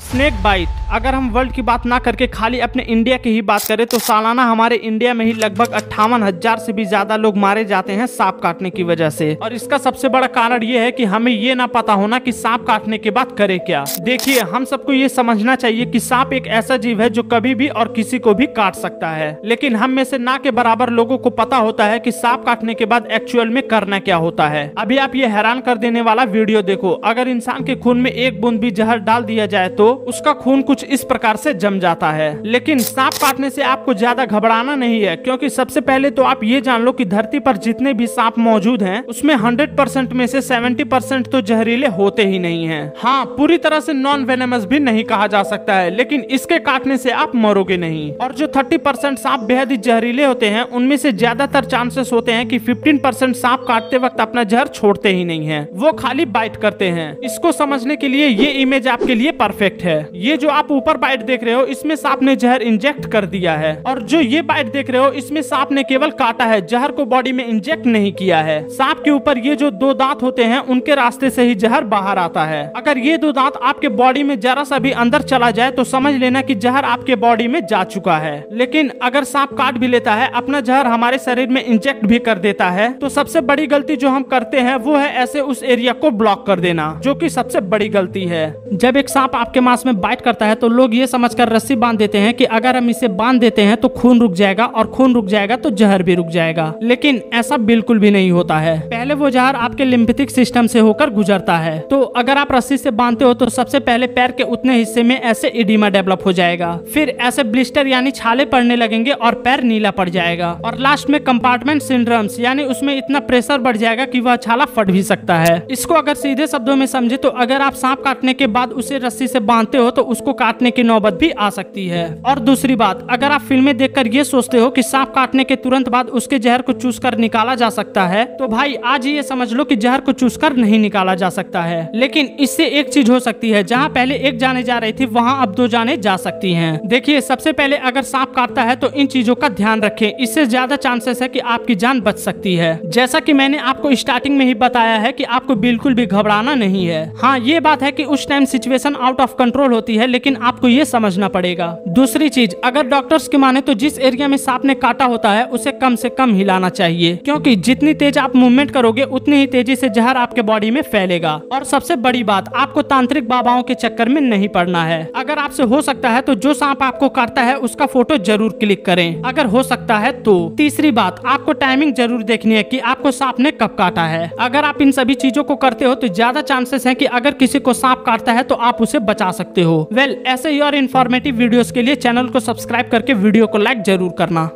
snake bite अगर हम world की बात ना करके खाली अपने इंडिया की ही बात करें तो सालाना हमारे इंडिया में ही लगभग अट्ठावन हजार से भी ज्यादा लोग मारे जाते हैं सांप काटने की वजह से और इसका सबसे बड़ा कारण ये है कि हमें ये ना पता होना कि सांप काटने के बाद करे क्या देखिए हम सबको ये समझना चाहिए कि सांप एक ऐसा जीव है जो कभी भी और किसी को भी काट सकता है लेकिन हम में से ना के बराबर लोगो को पता होता है की सांप काटने के बाद एक्चुअल में करना क्या होता है अभी आप ये हैरान कर देने वाला वीडियो देखो अगर इंसान के खून में एक बूंद भी जहर डाल दिया जाए तो उसका खून कुछ इस प्रकार से जम जाता है लेकिन सांप काटने से आपको ज्यादा घबराना नहीं है क्योंकि सबसे पहले तो आप ये जान लो कि धरती पर जितने भी सांप मौजूद हैं उसमें 100 परसेंट में से 70 परसेंट तो जहरीले होते ही नहीं हैं हाँ पूरी तरह से नॉन वेनेमस भी नहीं कहा जा सकता है लेकिन इसके काटने से आप मरोगे नहीं और जो थर्टी परसेंट सांप बेहद ही जहरीले होते हैं उनमें से ज्यादातर चांसेस होते हैं की फिफ्टीन परसेंट सांप काटते वक्त अपना जहर छोड़ते ही नहीं है वो खाली बाइट करते हैं इसको समझने के लिए ये इमेज आपके लिए परफेक्ट बाइट है ये जो आप ऊपर बाइट देख रहे हो इसमें सांप ने जहर इंजेक्ट कर दिया है और जो ये बाइट देख रहे हो इसमें सांप ने केवल काटा है जहर को बॉडी में इंजेक्ट नहीं किया है सांप के ऊपर ये जो दो दांत होते हैं उनके रास्ते से ही जहर बाहर आता है अगर ये दो दांत आपके बॉडी में जरा सा भी अंदर चला जाए तो समझ लेना की जहर आपके बॉडी में जा चुका है लेकिन अगर सांप काट भी लेता है अपना जहर हमारे शरीर में इंजेक्ट भी कर देता है तो सबसे बड़ी गलती जो हम करते हैं वो है ऐसे उस एरिया को ब्लॉक कर देना जो की सबसे बड़ी गलती है जब एक सांप आपके के मांस में बाइट करता है तो लोग ये समझकर रस्सी बांध देते हैं कि अगर हम इसे बांध देते हैं तो खून रुक जाएगा और खून रुक जाएगा तो जहर भी रुक जाएगा लेकिन ऐसा बिल्कुल भी नहीं होता है पहले वो जहर आपके लिम्फेटिक सिस्टम से होकर गुजरता है तो अगर आप रस्सी से बांधते हो तो सबसे पहले पैर के उतने हिस्से में ऐसे इडिमा डेवलप हो जाएगा फिर ऐसे ब्लिस्टर यानी छाले पड़ने लगेंगे और पैर नीला पड़ जाएगा और लास्ट में कंपार्टमेंट सिंड्रम्स यानी उसमें इतना प्रेशर बढ़ जाएगा कि वह छाला फट भी सकता है इसको अगर सीधे शब्दों में समझे तो अगर आप सांप काटने के बाद उसे रस्सी से बांधते हो तो उसको काटने की नौबत भी आ सकती है और दूसरी बात अगर आप फिल्में देखकर ये सोचते हो कि सांप काटने के तुरंत बाद उसके जहर को चूस कर निकाला जा सकता है तो भाई आज ये समझ लो कि जहर को चूस कर नहीं निकाला जा सकता है लेकिन इससे एक चीज हो सकती है जहाँ पहले एक जाने जा रही थी वहाँ अब दो जाने जा सकती है देखिए सबसे पहले अगर सांप काटता है तो इन चीजों का ध्यान रखें इससे ज्यादा चांसेस है की आपकी जान बच सकती है जैसा की मैंने आपको स्टार्टिंग में ही बताया है की आपको बिल्कुल भी घबराना नहीं है हाँ ये बात है की उस time situation out of control होती है लेकिन आपको ये समझना पड़ेगा दूसरी चीज अगर डॉक्टर्स की माने तो जिस एरिया में सांप ने काटा होता है उसे कम से कम हिलाना चाहिए क्योंकि जितनी तेज आप मूवमेंट करोगे उतनी ही तेजी से जहर आपके बॉडी में फैलेगा और सबसे बड़ी बात आपको तांत्रिक बाबाओं के चक्कर में नहीं पड़ना है अगर आपसे हो सकता है तो जो सांप आपको काटता है उसका फोटो जरूर क्लिक करें अगर हो सकता है तो तीसरी बात आपको टाइमिंग जरूर देखनी है की आपको सांप ने कब काटा है अगर आप इन सभी चीजों को करते हो तो ज्यादा चांसेस है की अगर किसी को सांप काटता है तो आप उसे बचा जा सकते हो वेल well, ऐसे ही और इन्फॉर्मेटिव वीडियोस के लिए चैनल को सब्सक्राइब करके वीडियो को लाइक जरूर करना